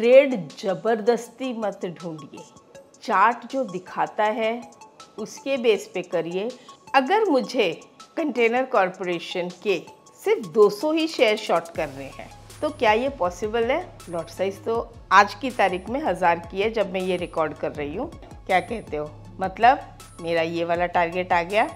Trade ज़बरदस्ती मत ढूंढिए चार्ट जो दिखाता है उसके बेस पे करिए अगर मुझे कंटेनर कॉरपोरेशन के सिर्फ 200 ही शेयर शॉर्ट कर रहे हैं तो क्या ये पॉसिबल है लॉट साइज तो आज की तारीख में हज़ार की है जब मैं ये रिकॉर्ड कर रही हूँ क्या कहते हो मतलब मेरा ये वाला टारगेट आ गया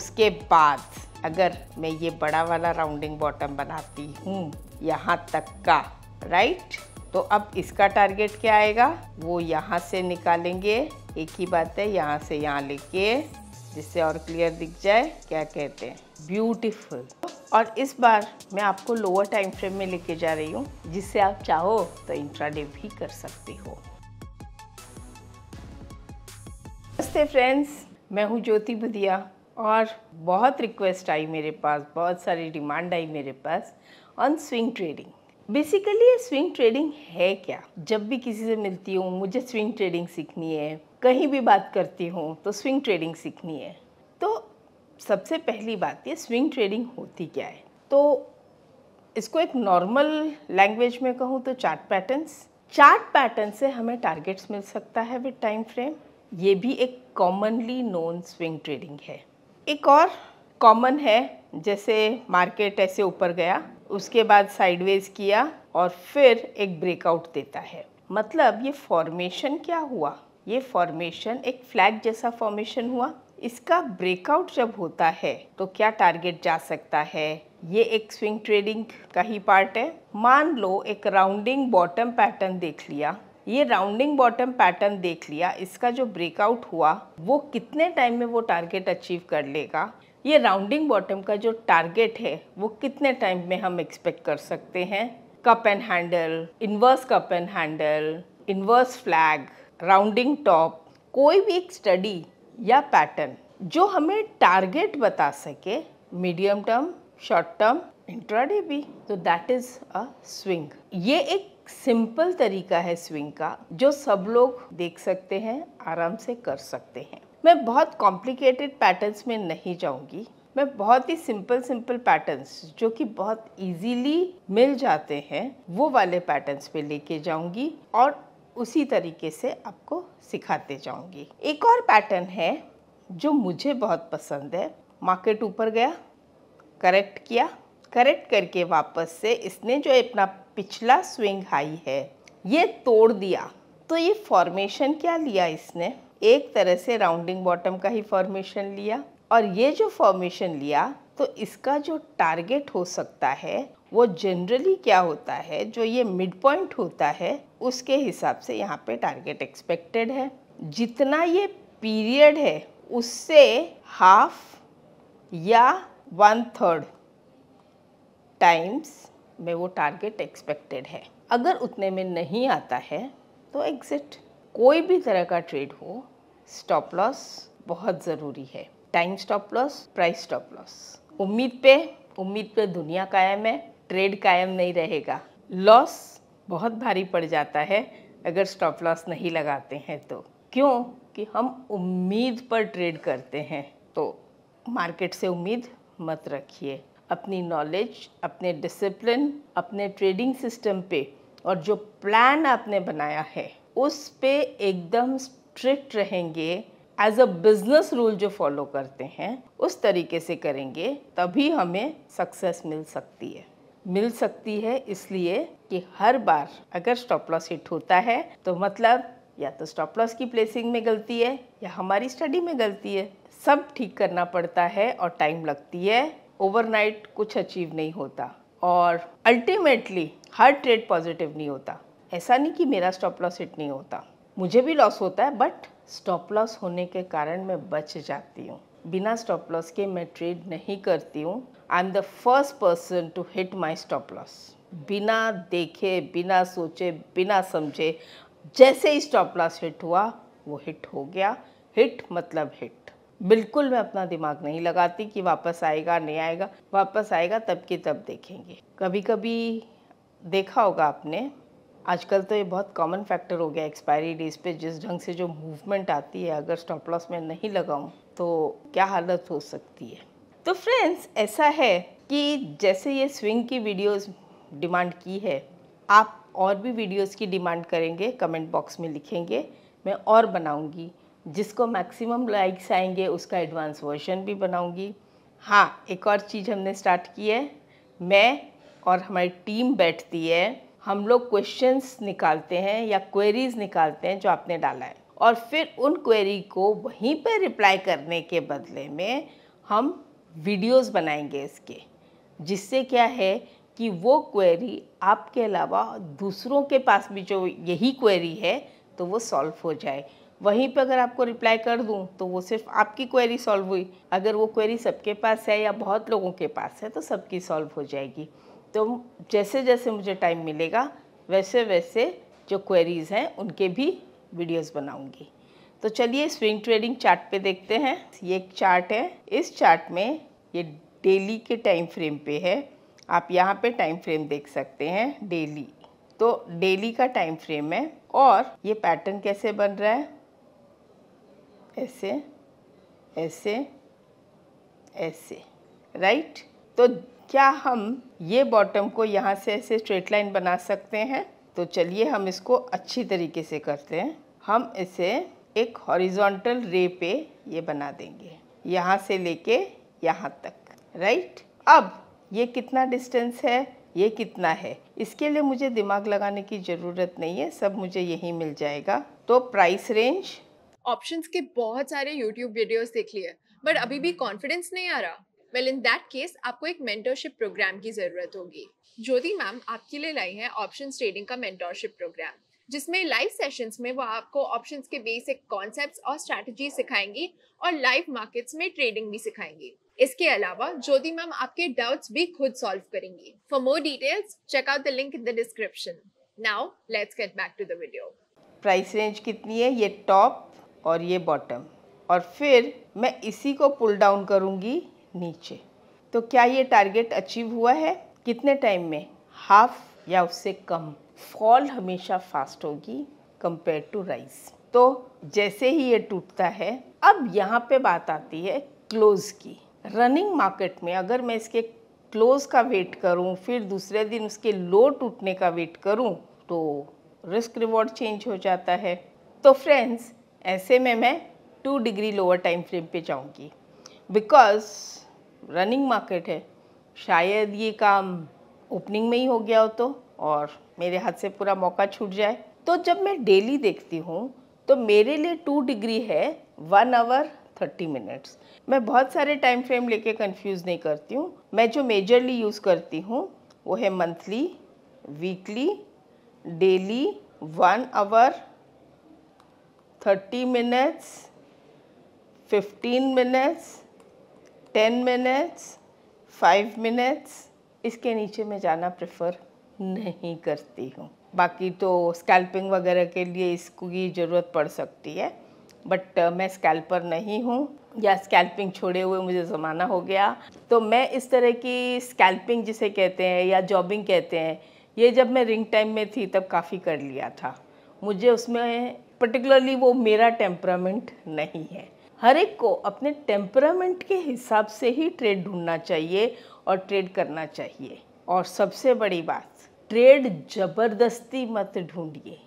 उसके बाद अगर मैं ये बड़ा वाला राउंडिंग बॉटम बनाती हूँ यहाँ तक का राइट तो अब इसका टारगेट क्या आएगा वो यहाँ से निकालेंगे एक ही बात है यहाँ से यहाँ लेके जिससे और क्लियर दिख जाए क्या कहते हैं ब्यूटीफुल और इस बार मैं आपको लोअर टाइम फ्रेम में लेके जा रही हूँ जिससे आप चाहो तो इंट्राडे भी कर सकते हो नमस्ते फ्रेंड्स मैं हूँ ज्योति बुदिया और बहुत रिक्वेस्ट आई मेरे पास बहुत सारी डिमांड आई मेरे पास ऑन स्विंग ट्रेडिंग बेसिकली ये स्विंग ट्रेडिंग है क्या जब भी किसी से मिलती हूँ मुझे स्विंग ट्रेडिंग सीखनी है कहीं भी बात करती हूँ तो स्विंग ट्रेडिंग सीखनी है तो सबसे पहली बात ये स्विंग ट्रेडिंग होती क्या है तो इसको एक नॉर्मल लैंग्वेज में कहूँ तो चार्ट पैटर्न्स चार्ट पैटर्न से हमें टारगेट्स मिल सकता है विद टाइम फ्रेम ये भी एक कॉमनली नोन स्विंग ट्रेडिंग है एक और कॉमन है जैसे मार्केट ऐसे ऊपर गया उसके बाद साइडवेज किया और फिर एक ब्रेकआउट देता है मतलब ये फॉर्मेशन क्या हुआ ये फॉर्मेशन एक फ्लैग जैसा फॉर्मेशन हुआ इसका ब्रेकआउट जब होता है तो क्या टारगेट जा सकता है ये एक स्विंग ट्रेडिंग का ही पार्ट है मान लो एक राउंडिंग बॉटम पैटर्न देख लिया ये राउंडिंग बॉटम पैटर्न देख लिया इसका जो ब्रेकआउट हुआ वो कितने टाइम में वो टारगेट अचीव कर लेगा ये राउंडिंग बॉटम का जो टारगेट है वो कितने टाइम में हम एक्सपेक्ट कर सकते हैं cup and handle inverse cup and handle inverse flag rounding top कोई भी एक स्टडी या पैटर्न जो हमें टारगेट बता सके medium term short term intraday भी तो दैट इज अ स्विंग ये एक सिंपल तरीका है स्विंग का जो सब लोग देख सकते हैं आराम से कर सकते हैं मैं बहुत कॉम्प्लिकेटेड पैटर्न्स में नहीं जाऊंगी मैं बहुत ही सिंपल सिंपल पैटर्न्स जो कि बहुत इजीली मिल जाते हैं वो वाले पैटर्न्स पे लेके जाऊंगी और उसी तरीके से आपको सिखाते जाऊंगी एक और पैटर्न है जो मुझे बहुत पसंद है मार्केट ऊपर गया करेक्ट किया करेक्ट करके वापस से इसने जो अपना पिछला स्विंग हाई है ये तोड़ दिया तो ये फॉर्मेशन क्या लिया इसने एक तरह से राउंडिंग बॉटम का ही फॉर्मेशन लिया और ये जो फॉर्मेशन लिया तो इसका जो टारगेट हो सकता है वो जनरली क्या होता है जो ये मिड पॉइंट होता है उसके हिसाब से यहाँ पे टारगेट एक्सपेक्टेड है जितना ये पीरियड है उससे हाफ या वन थर्ड टाइम्स में वो टारगेट एक्सपेक्टेड है अगर उतने में नहीं आता है तो एग्ज़िट कोई भी तरह का ट्रेड हो स्टॉप लॉस बहुत ज़रूरी है time stop loss price stop loss उम्मीद पे उम्मीद पे दुनिया कायम है ट्रेड कायम नहीं रहेगा लॉस बहुत भारी पड़ जाता है अगर स्टॉप लॉस नहीं लगाते हैं तो क्यों कि हम उम्मीद पर ट्रेड करते हैं तो मार्केट से उम्मीद मत रखिए अपनी नॉलेज अपने डिसिप्लिन अपने ट्रेडिंग सिस्टम पे और जो प्लान आपने बनाया है उस पर एकदम स्ट्रिक्ट रहेंगे एज अ बिजनेस रूल जो फॉलो करते हैं उस तरीके से करेंगे तभी हमें सक्सेस मिल सकती है मिल सकती है इसलिए कि हर बार अगर स्टॉप लॉस हिट होता है तो मतलब या तो स्टॉप लॉस की प्लेसिंग में गलती है या हमारी स्टडी में गलती है सब ठीक करना पड़ता है और टाइम लगती है ओवरनाइट कुछ अचीव नहीं होता और अल्टीमेटली हर ट्रेड पॉजिटिव नहीं होता ऐसा नहीं कि मेरा स्टॉप लॉस हिट नहीं होता मुझे भी लॉस होता है बट स्टॉप लॉस होने के कारण मैं बच जाती हूँ बिना स्टॉप लॉस के मैं ट्रेड नहीं करती हूँ I am the first person to hit my stop loss बिना देखे बिना सोचे बिना समझे जैसे ही स्टॉप लॉस हिट हुआ वो हिट हो गया हिट मतलब हिट बिल्कुल मैं अपना दिमाग नहीं लगाती कि वापस आएगा नहीं आएगा वापस आएगा तब की तब देखेंगे कभी कभी देखा होगा आपने आजकल तो ये बहुत कॉमन फैक्टर हो गया एक्सपायरी डेज पे जिस ढंग से जो मूवमेंट आती है अगर स्टॉप लॉस में नहीं लगाऊँ तो क्या हालत हो सकती है तो फ्रेंड्स ऐसा है कि जैसे ये स्विंग की वीडियोस डिमांड की है आप और भी वीडियोस की डिमांड करेंगे कमेंट बॉक्स में लिखेंगे मैं और बनाऊंगी जिसको मैक्सिमम लाइक्स आएंगे उसका एडवांस वर्जन भी बनाऊंगी हाँ एक और चीज़ हमने स्टार्ट की है मैं और हमारी टीम बैठती है हम लोग क्वेश्चंस निकालते हैं या क्वेरीज निकालते हैं जो आपने डाला है और फिर उन क्वेरी को वहीं पर रिप्लाई करने के बदले में हम वीडियोस बनाएंगे इसके जिससे क्या है कि वो क्वेरी आपके अलावा दूसरों के पास भी जो यही क्वेरी है तो वो सॉल्व हो जाए वहीं पर अगर आपको रिप्लाई कर दूं तो वो सिर्फ आपकी क्वेरी सॉल्व हुई अगर वो क्वेरी सबके पास है या बहुत लोगों के पास है तो सबकी सॉल्व हो जाएगी तो जैसे जैसे मुझे टाइम मिलेगा वैसे वैसे जो क्वेरीज़ हैं उनके भी वीडियोस बनाऊंगी तो चलिए स्विंग ट्रेडिंग चार्ट पे देखते हैं ये एक चार्ट है इस चार्ट में ये डेली के टाइम फ्रेम पे है आप यहाँ पे टाइम फ्रेम देख सकते हैं डेली तो डेली का टाइम फ्रेम है और ये पैटर्न कैसे बन रहा है ऐसे ऐसे ऐसे राइट तो क्या हम ये बॉटम को यहाँ से ऐसे स्ट्रेट लाइन बना सकते हैं तो चलिए हम इसको अच्छी तरीके से करते हैं हम इसे एक हॉरिजॉन्टल रे पे ये बना देंगे यहाँ से लेके यहाँ तक राइट अब ये कितना डिस्टेंस है ये कितना है इसके लिए मुझे दिमाग लगाने की ज़रूरत नहीं है सब मुझे यही मिल जाएगा तो प्राइस रेंज ऑप्शंस के बहुत सारे यूट्यूब वीडियोस देख लिए बट अभी भी कॉन्फिडेंस नहीं आ रहा वेल इन दैट केस आपको एक मेंटरशिप प्रोग्राम की ज़रूरत होगी ज्योति मैम आपके लिए लाई है ऑप्शन ट्रेडिंग का मेंटरशिप प्रोग्राम जिसमें लाइव सेशंस में वो आपको ऑप्शंस के बेसिक कॉन्सेप्ट्स और स्ट्रेटजी सिखाएंगी और लाइव मार्केट्स में ट्रेडिंग भी सिखाएंगी इसके अलावा ज्योति मैम आपके डाउट्स भी खुद सॉल्व करेंगी for more details check out the link in the description now let's get back to the video price range कितनी है ये टॉप और ये बॉटम और फिर मैं इसी को पुल डाउन करूंगी नीचे तो क्या ये टारगेट अचीव हुआ है कितने टाइम में हाफ या उससे कम फॉल हमेशा फास्ट होगी कंपेयर टू राइज तो जैसे ही ये टूटता है अब यहाँ पे बात आती है क्लोज़ की रनिंग मार्केट में अगर मैं इसके क्लोज़ का वेट करूँ फिर दूसरे दिन उसके लो टूटने का वेट करूँ तो रिस्क रिवॉर्ड चेंज हो जाता है तो फ्रेंड्स ऐसे में मैं two degree lower time frame पे जाऊँगी बिकॉज रनिंग मार्केट है शायद ये काम ओपनिंग में ही हो गया हो तो और मेरे हाथ से पूरा मौका छूट जाए तो जब मैं डेली देखती हूँ तो मेरे लिए टू डिग्री है वन आवर थर्टी मिनट्स मैं बहुत सारे टाइम फ्रेम लेके कंफ्यूज नहीं करती हूँ मैं जो मेजरली यूज़ करती हूँ वो है monthly weekly daily one hour thirty minutes fifteen minutes ten minutes five minutes इसके नीचे मैं जाना प्रेफर नहीं करती हूँ बाकी तो स्कैल्पिंग वगैरह के लिए इसकी ज़रूरत पड़ सकती है बट मैं स्कैल्पर नहीं हूँ या स्कैल्पिंग छोड़े हुए मुझे ज़माना हो गया तो मैं इस तरह की स्कैल्पिंग जिसे कहते हैं या जॉबिंग कहते हैं ये जब मैं रिंग टाइम में थी तब काफ़ी कर लिया था मुझे उसमें पर्टिकुलरली वो मेरा टेम्परामेंट नहीं है हर एक को अपने टेम्परामेंट के हिसाब से ही ट्रेड ढूंढना चाहिए और ट्रेड करना चाहिए और सबसे बड़ी बात ट्रेड ज़बरदस्ती मत ढूंढिए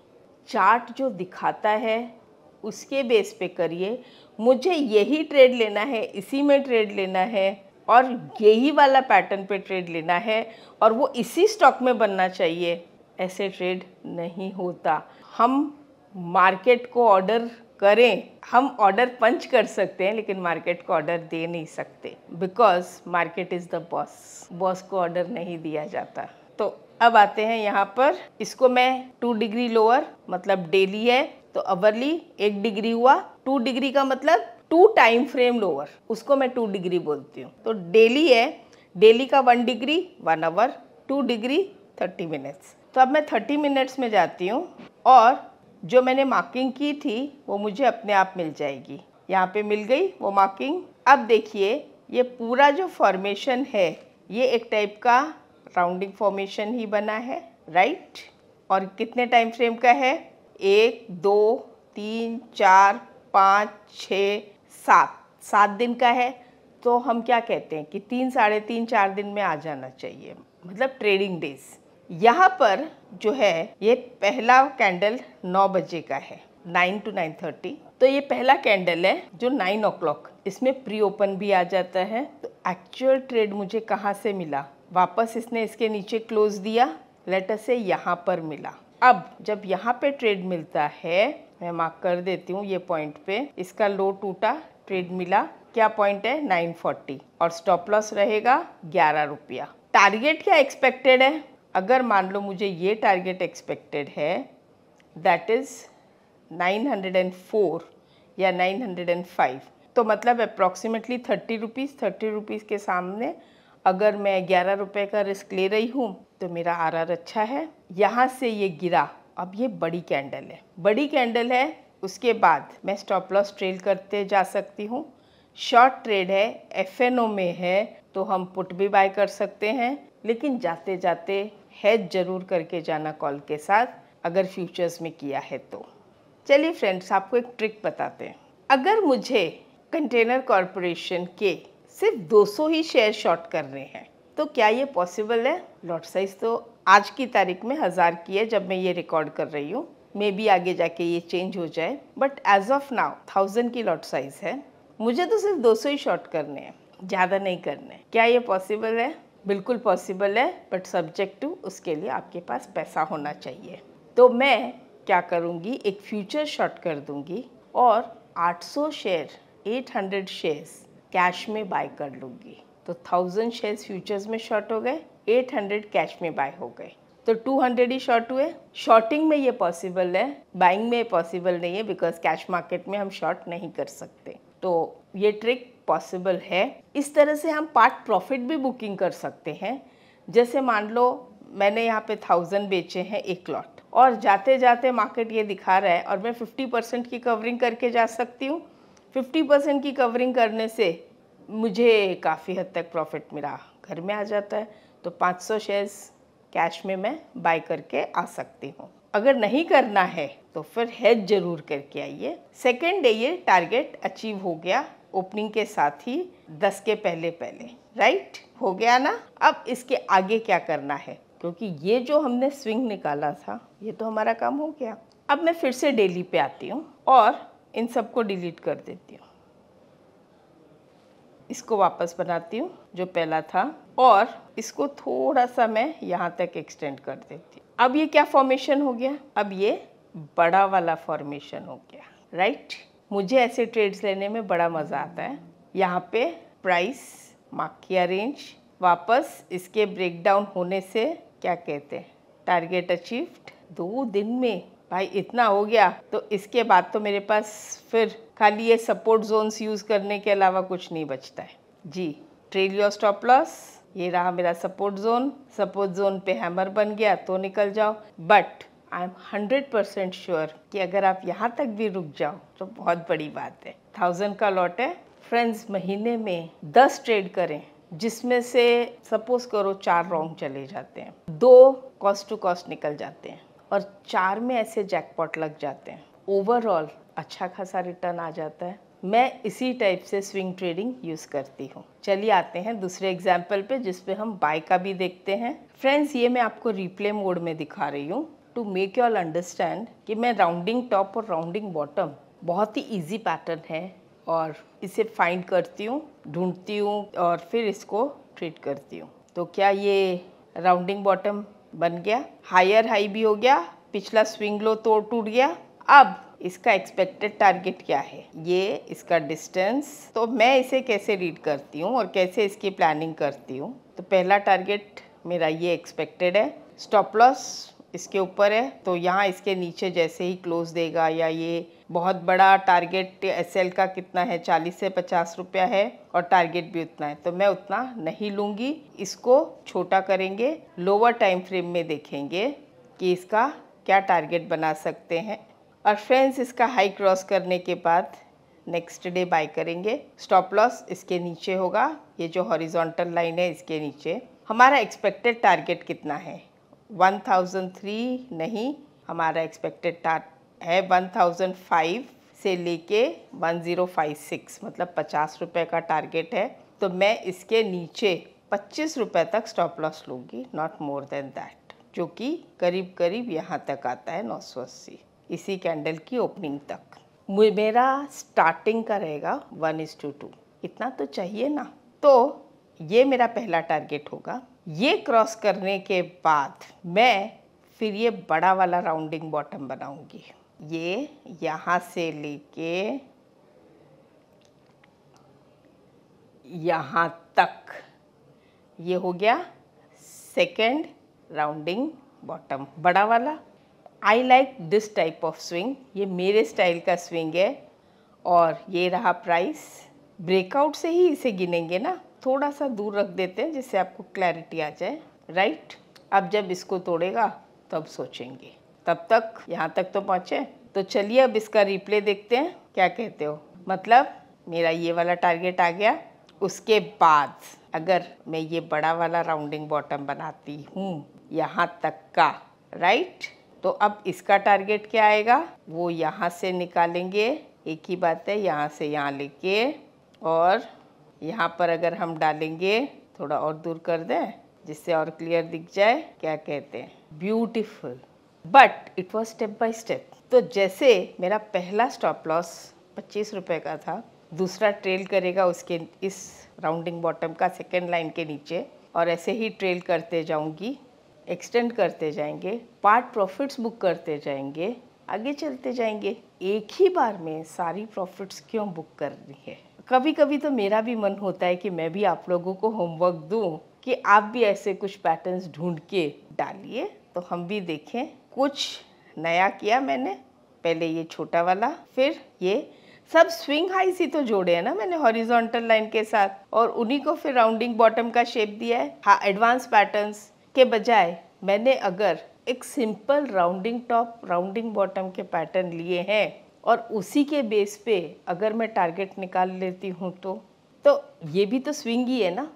चार्ट जो दिखाता है उसके बेस पे करिए मुझे यही ट्रेड लेना है इसी में ट्रेड लेना है और यही वाला पैटर्न पे ट्रेड लेना है और वो इसी स्टॉक में बनना चाहिए ऐसे ट्रेड नहीं होता हम मार्केट को ऑर्डर करें हम ऑर्डर पंच कर सकते हैं लेकिन मार्केट को ऑर्डर दे नहीं सकते because market is the boss boss को ऑर्डर नहीं दिया जाता तो अब आते हैं यहाँ पर इसको मैं टू डिग्री लोअर मतलब डेली है तो अवरली एक डिग्री हुआ टू डिग्री का मतलब टू टाइम फ्रेम लोअर उसको मैं टू डिग्री बोलती हूँ तो डेली है डेली का one degree one hour two degree thirty minutes तो अब मैं थर्टी मिनट्स में जाती हूँ और जो मैंने मार्किंग की थी वो मुझे अपने आप मिल जाएगी यहाँ पे मिल गई वो मार्किंग अब देखिए ये पूरा जो फॉर्मेशन है ये एक टाइप का राउंडिंग फॉर्मेशन ही बना है राइट और कितने टाइम फ्रेम का है एक दो तीन चार पाँच छ सात सात दिन का है तो हम क्या कहते हैं कि तीन साढ़े तीन चार दिन में आ जाना चाहिए मतलब ट्रेडिंग डेज़ यहाँ पर जो है ये पहला कैंडल नौ बजे का है नाइन टू नाइन थर्टी तो ये पहला कैंडल है जो नाइन ओ इसमें प्री ओपन भी आ जाता है तो एक्चुअल ट्रेड मुझे कहाँ से मिला वापस इसने इसके नीचे क्लोज दिया लेटर से यहाँ पर मिला अब जब यहाँ पे ट्रेड मिलता है मैं मार्क कर देती हूँ ये पॉइंट पे इसका लो टूटा ट्रेड मिला क्या पॉइंट है 940 और स्टॉप लॉस रहेगा ग्यारह रुपया टारगेट क्या एक्सपेक्टेड है अगर मान लो मुझे ये टारगेट एक्सपेक्टेड है दैट इज़ 904 या 905 तो मतलब approximately thirty rupees thirty rupees के सामने अगर मैं ग्यारह रुपये का रिस्क ले रही हूँ तो मेरा आर आर अच्छा है यहाँ से ये गिरा अब ये बड़ी कैंडल है बड़ी कैंडल है उसके बाद मैं स्टॉप लॉस ट्रेल करते जा सकती हूँ शॉर्ट ट्रेड है एफ में है तो हम पुट भी बाय कर सकते हैं लेकिन जाते जाते हैज ज़रूर करके जाना कॉल के साथ अगर फ्यूचर्स में किया है तो चलिए फ्रेंड्स आपको एक ट्रिक बताते हैं अगर मुझे कंटेनर कॉरपोरेशन के सिर्फ 200 ही शेयर शॉर्ट करने हैं तो क्या ये पॉसिबल है लॉट साइज तो आज की तारीख में हज़ार की है जब मैं ये रिकॉर्ड कर रही हूँ मे बी आगे जाके ये चेंज हो जाए but as of now thousand की लॉट साइज है मुझे तो सिर्फ 200 ही शॉर्ट करने हैं ज़्यादा नहीं करने क्या ये पॉसिबल है बिल्कुल पॉसिबल है बट सब्जेक्ट टू उसके लिए आपके पास पैसा होना चाहिए तो मैं क्या करूँगी एक फ्यूचर शॉर्ट कर दूँगी और 800 शेयर 800 शेयर्स कैश में बाय कर लूँगी तो 1000 शेयर्स फ्यूचर्स में शॉर्ट हो गए 800 कैश में बाय हो गए तो 200 ही शॉर्ट हुए शॉर्टिंग में ये पॉसिबल है बाइंग में पॉसिबल नहीं है बिकॉज कैश मार्केट में हम शॉर्ट नहीं कर सकते तो ये ट्रिक पॉसिबल है इस तरह से हम पार्ट प्रॉफिट भी बुकिंग कर सकते हैं जैसे मान लो मैंने यहाँ पे थाउजेंड बेचे हैं एक लॉट और जाते जाते मार्केट ये दिखा रहा है और मैं फिफ्टी परसेंट की कवरिंग करके जा सकती हूँ फिफ्टी परसेंट की कवरिंग करने से मुझे काफ़ी हद तक प्रॉफिट मेरा घर में आ जाता है तो पाँच सौ शेयर्स कैश में मैं बाय करके आ सकती हूँ अगर नहीं करना है तो फिर हेज जरूर करके आइए सेकेंड डे ये टारगेट अचीव हो गया ओपनिंग के साथ ही दस के पहले पहले राइट हो गया ना अब इसके आगे क्या करना है क्योंकि ये जो हमने स्विंग निकाला था ये तो हमारा काम हो गया अब मैं फिर से डेली पे आती हूँ और इन सबको डिलीट कर देती हूँ इसको वापस बनाती हूँ जो पहला था और इसको थोड़ा सा मैं यहाँ तक एक्सटेंड कर देती हूँ अब ये क्या फॉर्मेशन हो गया अब ये बड़ा वाला फॉर्मेशन हो गया राइट मुझे ऐसे ट्रेड्स लेने में बड़ा मज़ा आता है यहाँ पे प्राइस माकिया रेंज वापस इसके ब्रेकडाउन होने से क्या कहते हैं टारगेट अचीव्ड दो दिन में भाई इतना हो गया तो इसके बाद तो मेरे पास फिर खाली ये सपोर्ट जोन्स यूज़ करने के अलावा कुछ नहीं बचता है जी ट्रेल योर स्टॉप लॉस ये रहा मेरा सपोर्ट जोन सपोर्ट जोन पे हैमर बन गया तो निकल जाओ but I am hundred percent sure कि अगर आप यहाँ तक भी रुक जाओ तो बहुत बड़ी बात है थाउजेंड का लॉट है फ्रेंड्स महीने में दस ट्रेड करें जिसमें से सपोज करो चार रॉन्ग चले जाते हैं दो कॉस्ट टू कॉस्ट निकल जाते हैं और चार में ऐसे जैकपॉट लग जाते हैं ओवरऑल अच्छा खासा रिटर्न आ जाता है मैं इसी टाइप से स्विंग ट्रेडिंग यूज़ करती हूँ चलिए आते हैं दूसरे एग्जाम्पल पे जिसपे हम बाय का भी देखते हैं फ्रेंड्स ये मैं आपको रिप्ले मोड में दिखा रही हूँ to make you all understand कि मैं राउंडिंग टॉप और राउंडिंग बॉटम बहुत ही इजी पैटर्न है और इसे फाइंड करती हूँ ढूंढती हूँ और फिर इसको ट्रीट करती हूँ तो क्या ये राउंडिंग बॉटम बन गया हायर हाई भी हो गया पिछला स्विंग लो तोड़ टूट गया अब इसका एक्सपेक्टेड टारगेट क्या है ये इसका डिस्टेंस तो मैं इसे कैसे रीड करती हूँ और कैसे इसकी प्लानिंग करती हूँ तो पहला टारगेट मेरा ये एक्सपेक्टेड है स्टॉप लॉस इसके ऊपर है तो यहाँ इसके नीचे जैसे ही क्लोज़ देगा या ये बहुत बड़ा टारगेट एस का कितना है चालीस से पचास रुपया है और टारगेट भी उतना है तो मैं उतना नहीं लूँगी इसको छोटा करेंगे लोअर टाइम फ्रेम में देखेंगे कि इसका क्या टारगेट बना सकते हैं और फ्रेंड्स इसका हाई क्रॉस करने के बाद नेक्स्ट डे बाय करेंगे स्टॉप लॉस इसके नीचे होगा ये जो हॉरिजॉन्टल लाइन है इसके नीचे हमारा एक्सपेक्टेड टारगेट कितना है 1003 नहीं हमारा एक्सपेक्टेड टार है 1005 से लेके 1056 मतलब पचास रुपये का टारगेट है तो मैं इसके नीचे पच्चीस रुपये तक स्टॉप लॉस लूँगी नॉट मोर देन दैट जो कि करीब करीब यहाँ तक आता है नौ सौ अस्सी इसी कैंडल की ओपनिंग तक मेरा स्टार्टिंग का रहेगा वन इज टू टू इतना तो चाहिए ना तो ये मेरा पहला टारगेट होगा ये क्रॉस करने के बाद मैं फिर ये बड़ा वाला राउंडिंग बॉटम बनाऊंगी ये यहाँ से लेके यहाँ तक ये हो गया सेकंड राउंडिंग बॉटम बड़ा वाला I like this type of swing ये मेरे स्टाइल का स्विंग है और ये रहा प्राइस ब्रेकआउट से ही इसे गिनेंगे ना थोड़ा सा दूर रख देते हैं जिससे आपको क्लैरिटी आ जाए राइट अब जब इसको तोड़ेगा तब सोचेंगे तब तक यहाँ तक तो पहुँचे तो चलिए अब इसका रिप्ले देखते हैं क्या कहते हो मतलब मेरा ये वाला टारगेट आ गया उसके बाद अगर मैं ये बड़ा वाला राउंडिंग बॉटम बनाती हूँ यहाँ तक का राइट तो अब इसका टारगेट क्या आएगा वो यहाँ से निकालेंगे एक ही बात है यहाँ से यहाँ लेके और यहाँ पर अगर हम डालेंगे थोड़ा और दूर कर दें जिससे और क्लियर दिख जाए क्या कहते हैं beautiful but it was step by step तो जैसे मेरा पहला स्टॉप लॉस पच्चीस रुपये का था दूसरा ट्रेल करेगा उसके इस राउंडिंग बॉटम का सेकेंड लाइन के नीचे और ऐसे ही ट्रेल करते जाऊंगी एक्सटेंड करते जाएंगे पार्ट प्रॉफिट्स बुक करते जाएंगे आगे चलते जाएंगे एक ही बार में सारी प्रॉफिट्स क्यों बुक कर रही है कभी कभी तो मेरा भी मन होता है कि मैं भी आप लोगों को होमवर्क दूँ कि आप भी ऐसे कुछ पैटर्न्स ढूंढ के डालिए तो हम भी देखें कुछ नया किया मैंने पहले ये छोटा वाला फिर ये सब स्विंग हाई सी तो जोड़े हैं ना मैंने हॉरिजॉन्टल लाइन के साथ और उन्हीं को फिर राउंडिंग बॉटम का शेप दिया है हाँ एडवांस पैटर्न के बजाय मैंने अगर एक simple rounding top rounding bottom के पैटर्न लिए हैं और उसी के बेस पे अगर मैं टारगेट निकाल लेती हूँ तो तो ये भी तो स्विंग ही है ना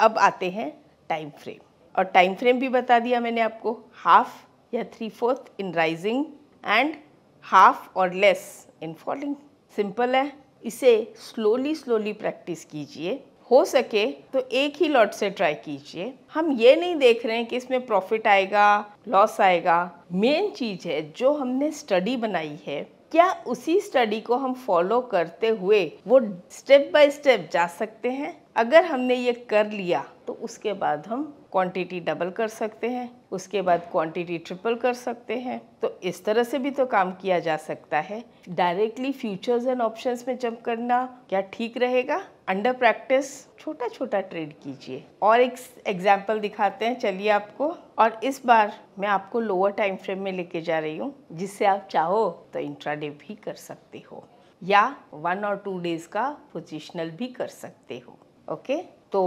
अब आते हैं टाइम फ्रेम और टाइम फ्रेम भी बता दिया मैंने आपको हाफ या three fourth in rising and half और लेस इन फॉलिंग सिंपल है इसे स्लोली स्लोली प्रैक्टिस कीजिए हो सके तो एक ही लॉट से ट्राई कीजिए हम ये नहीं देख रहे हैं कि इसमें प्रॉफिट आएगा लॉस आएगा मेन चीज़ है जो हमने स्टडी बनाई है क्या उसी स्टडी को हम फॉलो करते हुए वो स्टेप बाय स्टेप जा सकते हैं अगर हमने ये कर लिया तो उसके बाद हम क्वांटिटी डबल कर सकते हैं उसके बाद क्वांटिटी ट्रिपल कर सकते हैं तो इस तरह से भी तो काम किया जा सकता है डायरेक्टली फ्यूचर्स एंड ऑप्शंस में जंप करना क्या ठीक रहेगा अंडर प्रैक्टिस छोटा छोटा ट्रेड कीजिए और एक एग्जाम्पल दिखाते हैं चलिए आपको और इस बार मैं आपको लोअर टाइम फ्रेम में लेके जा रही हूँ जिससे आप चाहो तो इंट्राडे भी कर सकते हो या वन और टू डेज का पोजिशनल भी कर सकते हो ओके तो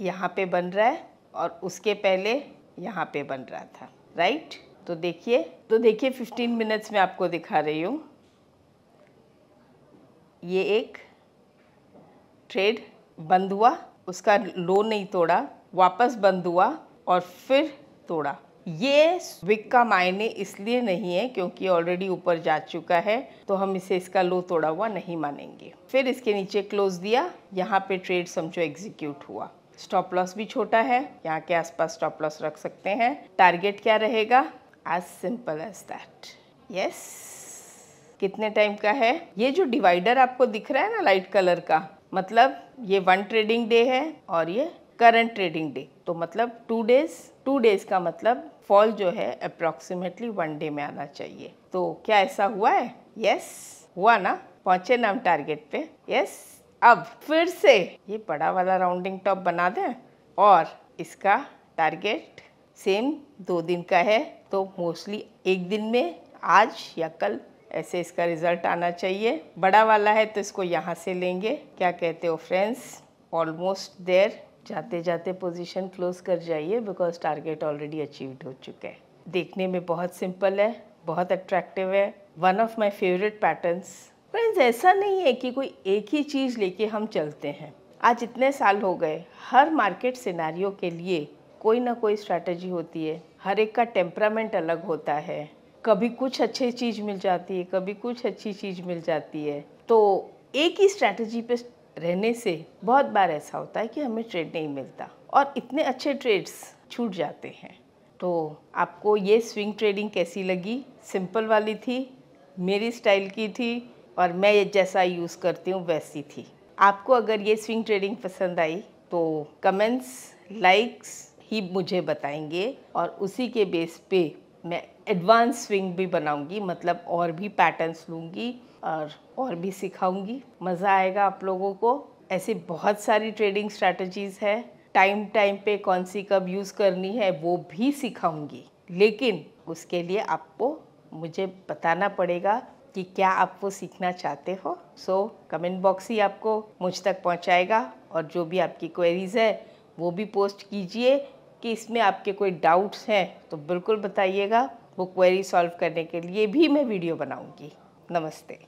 यहाँ पे बन रहा है और उसके पहले यहाँ पे बन रहा था राइट तो देखिए तो देखिए 15 मिनट्स में आपको दिखा रही हूँ ये एक ट्रेड बंद हुआ उसका लो नहीं तोड़ा वापस बंद हुआ और फिर तोड़ा ये विक का मायने इसलिए नहीं है क्योंकि ऑलरेडी ऊपर जा चुका है तो हम इसे इसका लो तोड़ा हुआ नहीं मानेंगे फिर इसके नीचे क्लोज दिया यहाँ पे ट्रेड समझो एग्जीक्यूट हुआ स्टॉप लॉस भी छोटा है यहाँ के आसपास स्टॉप लॉस रख सकते हैं टारगेट क्या रहेगा as simple as that yes कितने टाइम का है ये जो डिवाइडर आपको दिख रहा है ना लाइट कलर का मतलब ये वन ट्रेडिंग डे है और ये करंट ट्रेडिंग डे तो मतलब टू डेज टू डेज का मतलब फॉल जो है अप्रोक्सीमेटली वन डे में आना चाहिए तो क्या ऐसा हुआ है यस yes. हुआ ना पहुंचे ना हम टारगेट पे यस yes. अब फिर से ये बड़ा वाला राउंडिंग टॉप बना दें और इसका टारगेट सेम दो दिन का है तो मोस्टली एक दिन में आज या कल ऐसे इसका रिज़ल्ट आना चाहिए बड़ा वाला है तो इसको यहाँ से लेंगे क्या कहते हो फ्रेंड्स ऑलमोस्ट देर जाते जाते पोजीशन क्लोज कर जाइए बिकॉज टारगेट ऑलरेडी अचीव्ड हो चुका है देखने में बहुत सिंपल है बहुत अट्रैक्टिव है one of my favourite patterns friends ऐसा नहीं है कि कोई एक ही चीज़ लेके हम चलते हैं आज इतने साल हो गए हर मार्केट सिनारियों के लिए कोई ना कोई स्ट्रैटेजी होती है हर एक का टेम्परामेंट अलग होता है कभी कुछ अच्छी चीज़ मिल जाती है कभी कुछ अच्छी चीज़ मिल जाती है तो एक ही स्ट्रैटेजी पे रहने से बहुत बार ऐसा होता है कि हमें ट्रेड नहीं मिलता और इतने अच्छे ट्रेड्स छूट जाते हैं तो आपको ये स्विंग ट्रेडिंग कैसी लगी सिंपल वाली थी मेरी स्टाइल की थी और मैं ये जैसा यूज़ करती हूँ वैसी थी आपको अगर ये स्विंग ट्रेडिंग पसंद आई तो कमेंट्स लाइक्स ही मुझे बताएंगे और उसी के बेस पे मैं एडवांस स्विंग भी बनाऊंगी मतलब और भी पैटर्न्स लूँगी और और भी सिखाऊंगी मज़ा आएगा आप लोगों को ऐसे बहुत सारी ट्रेडिंग स्ट्रैटेजीज़ है टाइम टाइम पे कौन सी कब यूज़ करनी है वो भी सिखाऊंगी लेकिन उसके लिए आपको मुझे बताना पड़ेगा कि क्या आप वो सीखना चाहते हो सो कमेंट बॉक्स ही आपको मुझ तक पहुंचाएगा और जो भी आपकी क्वेरीज है वो भी पोस्ट कीजिए कि इसमें आपके कोई डाउट्स हैं तो बिल्कुल बताइएगा वो क्वेरी सॉल्व करने के लिए भी मैं वीडियो बनाऊंगी नमस्ते